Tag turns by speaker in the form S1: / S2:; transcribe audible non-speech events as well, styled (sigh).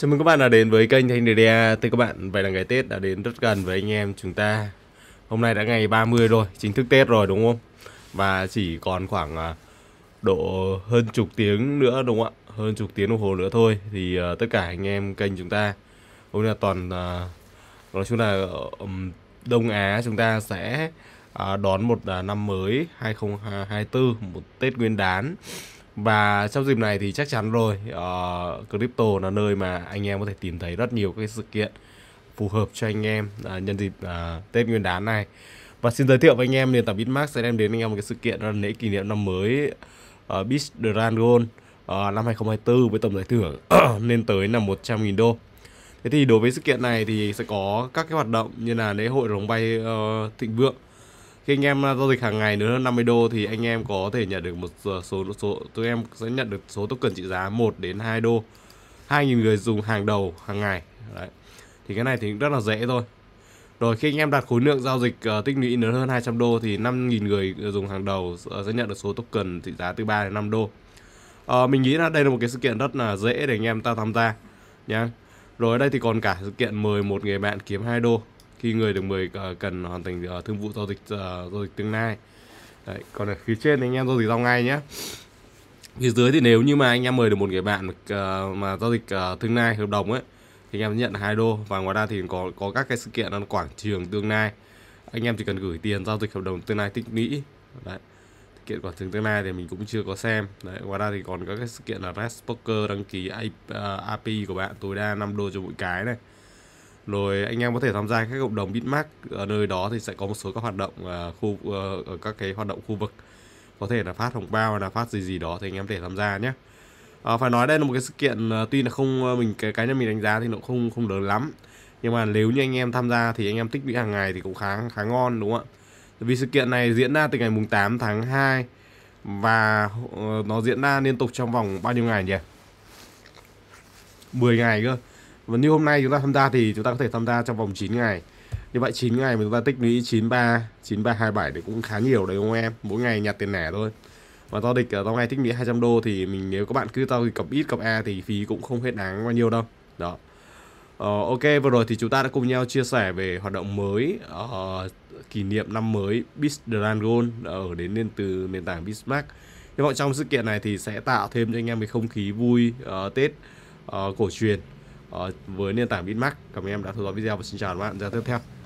S1: Chào mừng các bạn đã đến với kênh Thanh Đề Thưa các bạn, vậy là ngày Tết đã đến rất gần với anh em chúng ta Hôm nay đã ngày 30 rồi, chính thức Tết rồi đúng không? Và chỉ còn khoảng à, độ hơn chục tiếng nữa đúng không ạ? Hơn chục tiếng đồng hồ nữa thôi Thì uh, tất cả anh em kênh chúng ta Hôm nay toàn uh, nói chung là um, Đông Á chúng ta sẽ uh, đón một uh, năm mới 2024 Một Tết Nguyên đán và trong dịp này thì chắc chắn rồi uh, crypto là nơi mà anh em có thể tìm thấy rất nhiều các sự kiện phù hợp cho anh em uh, nhân dịp uh, Tết Nguyên đán này và xin giới thiệu với anh em nền tảng Bitmax sẽ đem đến anh em một cái sự kiện là lễ kỷ niệm năm mới uh, Bitdragon uh, năm 2024 với tổng giải thưởng (clears throat) lên tới là 100.000 đô. Thế thì đối với sự kiện này thì sẽ có các cái hoạt động như là lễ hội rồng bay uh, thịnh vượng khi anh em à, giao dịch hàng ngày nữa 50 đô thì anh em có thể nhận được một số số, số tụi em sẽ nhận được số token trị giá 1 đến 2 đô 2.000 người dùng hàng đầu hàng ngày đấy thì cái này thì rất là dễ thôi rồi khi anh em đặt khối lượng giao dịch uh, tích lũy lớn hơn 200 đô thì 5.000 người dùng hàng đầu ờ, sẽ nhận được số token trị giá từ 3 đến 5 đô uh, mình nghĩ là đây là một cái sự kiện rất là dễ để anh em ta tham gia nhá rồi ở đây thì còn cả sự kiện mời một người bạn kiếm 2 đô khi người được mời à, cần hoàn thành à, thương vụ giao dịch à, giao dịch tương lai Đấy, còn ở phía trên thì anh em giao dịch giao ngay nhé phía dưới thì nếu như mà anh em mời được một người bạn mà, mà giao dịch tương lai hợp đồng ấy thì anh em nhận hai đô và ngoài ra thì có có các cái sự kiện ở quảng trường tương lai anh em chỉ cần gửi tiền giao dịch hợp đồng tương lai tích lũy đấy sự kiện quảng trường tương lai thì mình cũng chưa có xem đấy ngoài ra thì còn các cái sự kiện là red poker đăng ký IP, uh, API của bạn tối đa 5 đô cho mỗi cái này rồi anh em có thể tham gia các cộng đồng bitmark ở nơi đó thì sẽ có một số các hoạt động uh, khu uh, ở các cái hoạt động khu vực có thể là phát hồng bao hay là phát gì gì đó thì anh em có thể tham gia nhé à, phải nói đây là một cái sự kiện uh, tuy là không uh, mình cái cá nhân mình đánh giá thì nó không không lớn lắm nhưng mà nếu như anh em tham gia thì anh em tích lũy hàng ngày thì cũng khá khá ngon đúng không ạ vì sự kiện này diễn ra từ ngày mùng 8 tháng 2 và uh, nó diễn ra liên tục trong vòng bao nhiêu ngày nhỉ 10 ngày cơ và như hôm nay chúng ta tham gia thì chúng ta có thể tham gia trong vòng 9 ngày. Như vậy 9 ngày mà chúng ta tích lũy 93 9327 thì cũng khá nhiều đấy không em? Mỗi ngày nhặt tiền lẻ thôi. Và giao dịch trong à, ngày tích lũy 200 đô thì mình nếu các bạn cứ giao dịch cặp ít cặp A thì phí cũng không hết đáng bao nhiêu đâu. Đó. Ờ, ok vừa rồi thì chúng ta đã cùng nhau chia sẻ về hoạt động mới uh, kỷ niệm năm mới beast dragon ở ờ, đến lên từ nền tảng Bismarck. Hy vọng trong sự kiện này thì sẽ tạo thêm cho anh em cái không khí vui uh, Tết uh, cổ truyền Ờ, với nền tảng Bitmark. Cảm ơn em đã theo dõi video và xin chào các bạn ra tiếp theo.